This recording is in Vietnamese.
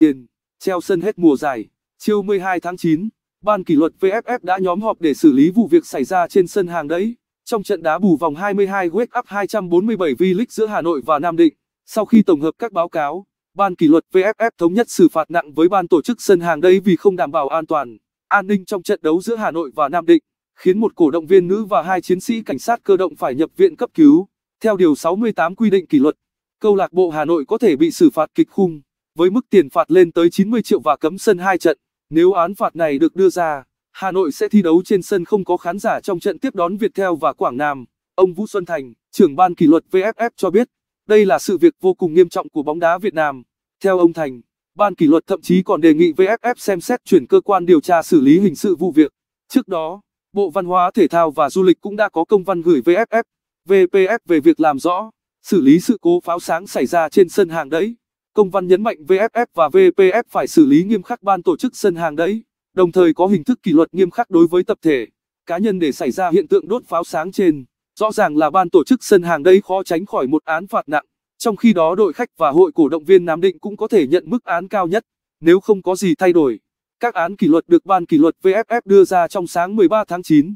tiền. treo sân hết mùa giải. Chiều 12 tháng 9, ban kỷ luật VFF đã nhóm họp để xử lý vụ việc xảy ra trên sân hàng đấy. Trong trận đá bù vòng 22 Wake Up 247 V-League giữa Hà Nội và Nam Định, sau khi tổng hợp các báo cáo, ban kỷ luật VFF thống nhất xử phạt nặng với ban tổ chức sân hàng đấy vì không đảm bảo an toàn, an ninh trong trận đấu giữa Hà Nội và Nam Định, khiến một cổ động viên nữ và hai chiến sĩ cảnh sát cơ động phải nhập viện cấp cứu. Theo điều 68 quy định kỷ luật, câu lạc bộ Hà Nội có thể bị xử phạt kịch khung với mức tiền phạt lên tới 90 triệu và cấm sân 2 trận. Nếu án phạt này được đưa ra, Hà Nội sẽ thi đấu trên sân không có khán giả trong trận tiếp đón Viettel và Quảng Nam. Ông Vũ Xuân Thành, trưởng ban kỷ luật VFF cho biết, đây là sự việc vô cùng nghiêm trọng của bóng đá Việt Nam. Theo ông Thành, ban kỷ luật thậm chí còn đề nghị VFF xem xét chuyển cơ quan điều tra xử lý hình sự vụ việc. Trước đó, Bộ Văn hóa Thể thao và Du lịch cũng đã có công văn gửi VFF, VPF về việc làm rõ, xử lý sự cố pháo sáng xảy ra trên sân hàng đẫy. Công văn nhấn mạnh VFF và VPF phải xử lý nghiêm khắc ban tổ chức sân hàng đấy, đồng thời có hình thức kỷ luật nghiêm khắc đối với tập thể, cá nhân để xảy ra hiện tượng đốt pháo sáng trên. Rõ ràng là ban tổ chức sân hàng đấy khó tránh khỏi một án phạt nặng, trong khi đó đội khách và hội cổ động viên Nam Định cũng có thể nhận mức án cao nhất, nếu không có gì thay đổi. Các án kỷ luật được ban kỷ luật VFF đưa ra trong sáng 13 tháng 9.